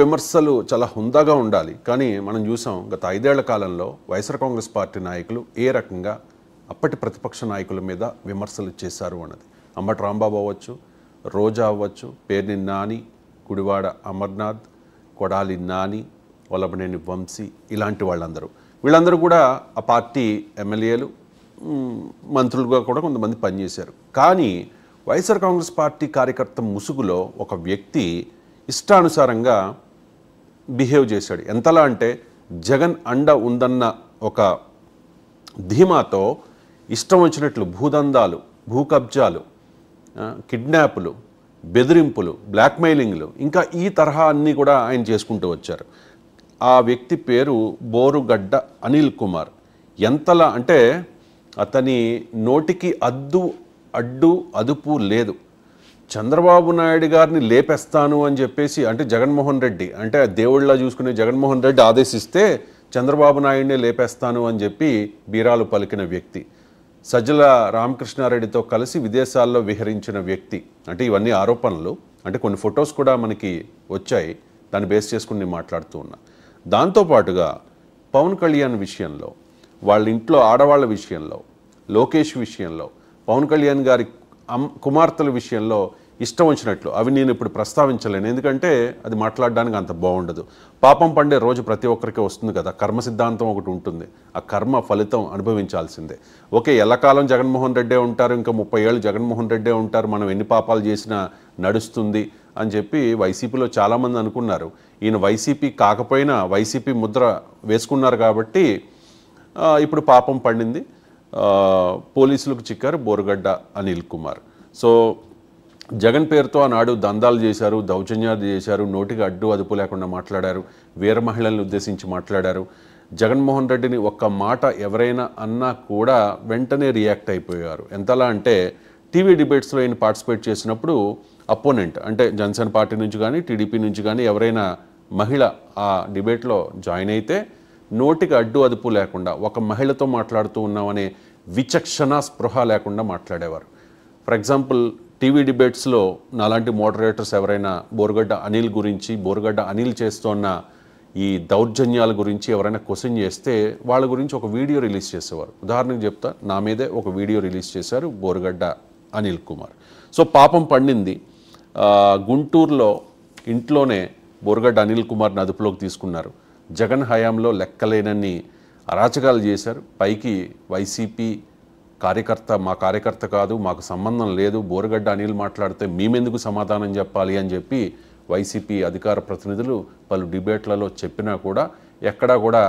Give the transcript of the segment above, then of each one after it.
విమర్శలు చాలా హుందాగా ఉండాలి కానీ మనం చూసాం గత ఐదేళ్ల కాలంలో వైఎస్ఆర్ కాంగ్రెస్ పార్టీ నాయకులు ఏ రకంగా అప్పటి ప్రతిపక్ష నాయకుల మీద విమర్శలు చేశారు అన్నది అంబటి రాంబాబు అవ్వచ్చు రోజా అవ్వచ్చు పేర్ని నాని గుడివాడ అమర్నాథ్ కొడాలి నాని వల్లభనేని వంశీ ఇలాంటి వాళ్ళందరూ వీళ్ళందరూ కూడా ఆ పార్టీ ఎమ్మెల్యేలు మంత్రులుగా కూడా కొంతమంది పనిచేశారు కానీ వైఎస్ఆర్ కాంగ్రెస్ పార్టీ కార్యకర్త ముసుగులో ఒక వ్యక్తి ఇష్టానుసారంగా బిహేవ్ చేశాడు ఎంతలా అంటే జగన్ అండ ఉందన్న ఒక ధీమాతో ఇష్టం వచ్చినట్లు భూదందాలు భూ కబ్జాలు బెదిరింపులు బ్లాక్మెయిలింగ్లు ఇంకా ఈ తరహా అన్నీ కూడా ఆయన చేసుకుంటూ వచ్చారు ఆ వ్యక్తి పేరు బోరుగడ్డ అనిల్ కుమార్ ఎంతలా అంటే అతని నోటికి అద్దు అడ్డు అదుపు లేదు చంద్రబాబు నాయుడు గారిని లేపేస్తాను అని చెప్పేసి అంటే జగన్మోహన్ రెడ్డి అంటే దేవుళ్ళ చూసుకునే జగన్మోహన్ రెడ్డి ఆదేశిస్తే చంద్రబాబు నాయుడినే లేపేస్తాను అని చెప్పి బీరాలు పలికిన వ్యక్తి సజ్జల రామకృష్ణారెడ్డితో కలిసి విదేశాల్లో విహరించిన వ్యక్తి అంటే ఇవన్నీ ఆరోపణలు అంటే కొన్ని ఫొటోస్ కూడా మనకి వచ్చాయి దాన్ని బేస్ చేసుకుని మాట్లాడుతూ ఉన్నా దాంతోపాటుగా పవన్ కళ్యాణ్ విషయంలో వాళ్ళ ఇంట్లో ఆడవాళ్ళ విషయంలో లోకేష్ విషయంలో పవన్ కళ్యాణ్ గారి కుమార్తెల విషయంలో ఇష్టం వచ్చినట్లు అవి నేను ఇప్పుడు ప్రస్తావించలేను ఎందుకంటే అది మాట్లాడడానికి అంత బాగుండదు పాపం పండే రోజు ప్రతి ఒక్కరికి వస్తుంది కదా కర్మ సిద్ధాంతం ఒకటి ఉంటుంది ఆ కర్మ ఫలితం అనుభవించాల్సిందే ఓకే ఎల్లకాలం జగన్మోహన్ రెడ్డే ఉంటారు ఇంకా ముప్పై ఏళ్ళు జగన్మోహన్ రెడ్డే ఉంటారు మనం ఎన్ని పాపాలు చేసినా నడుస్తుంది అని చెప్పి వైసీపీలో చాలామంది అనుకున్నారు ఈయన వైసీపీ కాకపోయినా వైసీపీ ముద్ర వేసుకున్నారు కాబట్టి ఇప్పుడు పాపం పండింది పోలీసులకు చిక్కారు బోరుగడ్డ అనిల్ కుమార్ సో జగన్ పేరుతో ఆనాడు దందాలు చేశారు దౌర్జన్యాలు చేశారు నోటికి అడ్డు అదుపు లేకుండా మాట్లాడారు వీర మహిళలను ఉద్దేశించి మాట్లాడారు జగన్మోహన్ రెడ్డిని ఒక్క మాట ఎవరైనా అన్నా కూడా వెంటనే రియాక్ట్ అయిపోయారు ఎంతలా అంటే టీవీ డిబేట్స్లో ఆయన పార్టిసిపేట్ చేసినప్పుడు అపోనెంట్ అంటే జనసేన పార్టీ నుంచి కానీ టీడీపీ నుంచి కానీ ఎవరైనా మహిళ ఆ డిబేట్లో జాయిన్ అయితే నోటికి అడ్డు అదుపు లేకుండా ఒక మహిళతో మాట్లాడుతూ ఉన్నామనే విచక్షణ స్పృహ లేకుండా మాట్లాడేవారు ఫర్ ఎగ్జాంపుల్ టీవీ డిబేట్స్లో నాలాంటి మోడరేటర్స్ ఎవరైనా బోరుగడ్డ అనిల్ గురించి బోరుగడ్డ అనిల్ చేస్తున్న ఈ దౌర్జన్యాల గురించి ఎవరైనా క్వశ్చన్ చేస్తే వాళ్ళ గురించి ఒక వీడియో రిలీజ్ చేసేవారు ఉదాహరణకు చెప్తా నా మీదే ఒక వీడియో రిలీజ్ చేశారు బోరుగడ్డ అనిల్ కుమార్ సో పాపం పండింది గుంటూరులో ఇంట్లోనే బోరుగడ్డ అనిల్ కుమార్ని అదుపులోకి తీసుకున్నారు జగన్ హయాంలో లెక్కలేనన్ని అరాచకాలు చేశారు పైకి వైసీపీ కార్యకర్త మా కార్యకర్త కాదు మాకు సంబంధం లేదు బోరగడ్డ అనిల్ మాట్లాడితే మేమెందుకు సమాధానం చెప్పాలి అని చెప్పి వైసీపీ అధికార ప్రతినిధులు పలు డిబేట్లలో చెప్పినా కూడా ఎక్కడా కూడా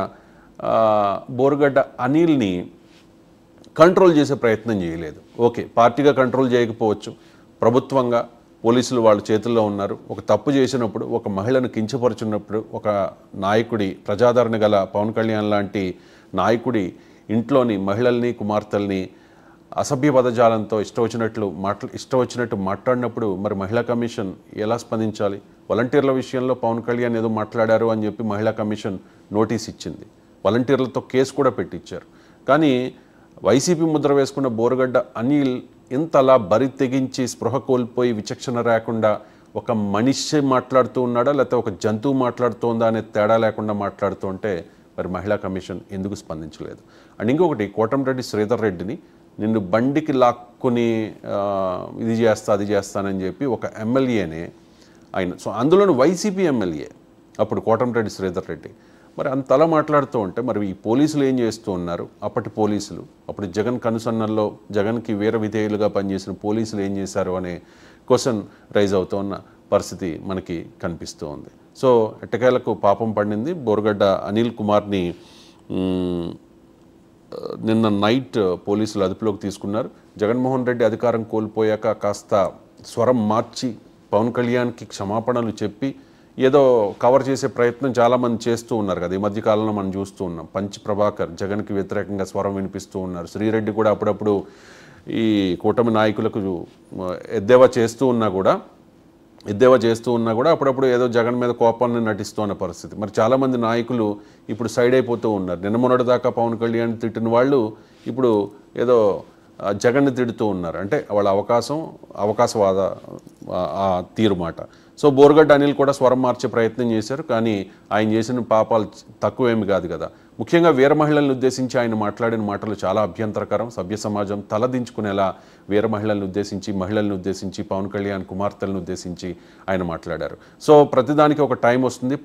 బోరగడ్డ అనిల్ని కంట్రోల్ చేసే ప్రయత్నం చేయలేదు ఓకే పార్టీగా కంట్రోల్ చేయకపోవచ్చు ప్రభుత్వంగా పోలీసులు వాళ్ళ చేతుల్లో ఉన్నారు ఒక తప్పు చేసినప్పుడు ఒక మహిళను కించపరుచున్నప్పుడు ఒక నాయకుడి ప్రజాదరణ గల పవన్ కళ్యాణ్ లాంటి నాయకుడి ఇంట్లోని మహిళల్ని కుమార్తెల్ని అసభ్య పదజాలంతో ఇష్టం వచ్చినట్లు మాట్లా ఇష్టం వచ్చినట్టు మాట్లాడినప్పుడు మరి మహిళా కమిషన్ ఎలా స్పందించాలి వాలంటీర్ల విషయంలో పవన్ కళ్యాణ్ ఏదో మాట్లాడారు అని చెప్పి మహిళా కమిషన్ నోటీస్ ఇచ్చింది వాలంటీర్లతో కేసు కూడా పెట్టించారు కానీ వైసీపీ ముద్ర వేసుకున్న బోరగడ్డ అనిల్ ఇంత అలా బరి తెగించి స్పృహ కోల్పోయి విచక్షణ రాకుండా ఒక మనిషి మాట్లాడుతూ ఉన్నాడా లేకపోతే ఒక జంతువు మాట్లాడుతోందా అనే తేడా లేకుండా మాట్లాడుతూ ఉంటే మరి మహిళా కమిషన్ ఎందుకు స్పందించలేదు అండ్ ఇంకొకటి కోటంరెడ్డి శ్రీధర్ రెడ్డిని నిన్ను బండికి లాక్కుని ఇది చేస్తా అది చేస్తానని చెప్పి ఒక ఎమ్మెల్యేనే ఆయన సో అందులోని వైసీపీ ఎమ్మెల్యే అప్పుడు కోటంరెడ్డి శ్రీధర్ రెడ్డి మరి అంతలా మాట్లాడుతూ ఉంటే మరి ఈ పోలీసులు ఏం చేస్తూ ఉన్నారు అప్పటి పోలీసులు అప్పుడు జగన్ కనుసన్నల్లో జగన్కి వీర విధేయులుగా పనిచేసిన పోలీసులు ఏం చేశారు అనే క్వశ్చన్ రైజ్ అవుతూ ఉన్న పరిస్థితి మనకి కనిపిస్తూ ఉంది సో ఎట్టకేలకు పాపం పండింది బోర్గడ్డ అనిల్ కుమార్ని నిన్న నైట్ పోలీసులు అదుపులోకి తీసుకున్నారు జగన్మోహన్ రెడ్డి అధికారం కోల్పోయాక కాస్త స్వరం మార్చి పవన్ కళ్యాణ్కి క్షమాపణలు చెప్పి ఏదో కవర్ చేసే ప్రయత్నం చాలామంది చేస్తూ ఉన్నారు కదా ఈ మధ్య కాలంలో మనం చూస్తూ ఉన్నాం పంచ్ ప్రభాకర్ జగన్కి వ్యతిరేకంగా స్వరం వినిపిస్తూ ఉన్నారు శ్రీరెడ్డి కూడా అప్పుడప్పుడు ఈ కూటమి నాయకులకు ఎద్దేవా చేస్తూ ఉన్నా కూడా ఎద్దేవా చేస్తూ ఉన్నా కూడా అప్పుడప్పుడు ఏదో జగన్ మీద కోపాన్ని నటిస్తూ ఉన్న పరిస్థితి మరి చాలామంది నాయకులు ఇప్పుడు సైడ్ అయిపోతూ ఉన్నారు నిన్న మొన్నటి దాకా పవన్ కళ్యాణ్ తిట్టిన వాళ్ళు ఇప్పుడు ఏదో జగన్ని తిడుతూ ఉన్నారు అంటే వాళ్ళ అవకాశం అవకాశవాద తీరు మాట సో బోర్గడ్ అనిల్ కూడా స్వరం మార్చే ప్రయత్నం చేశారు కానీ ఆయన చేసిన పాపాలు తక్కువేమి కాదు కదా ముఖ్యంగా వీర ఉద్దేశించి ఆయన మాట్లాడిన మాటలు చాలా అభ్యంతరకరం సభ్య సమాజం తలదించుకునేలా వీర ఉద్దేశించి మహిళలను ఉద్దేశించి పవన్ కళ్యాణ్ కుమార్తెలను ఉద్దేశించి ఆయన మాట్లాడారు సో ప్రతిదానికి ఒక టైం వస్తుంది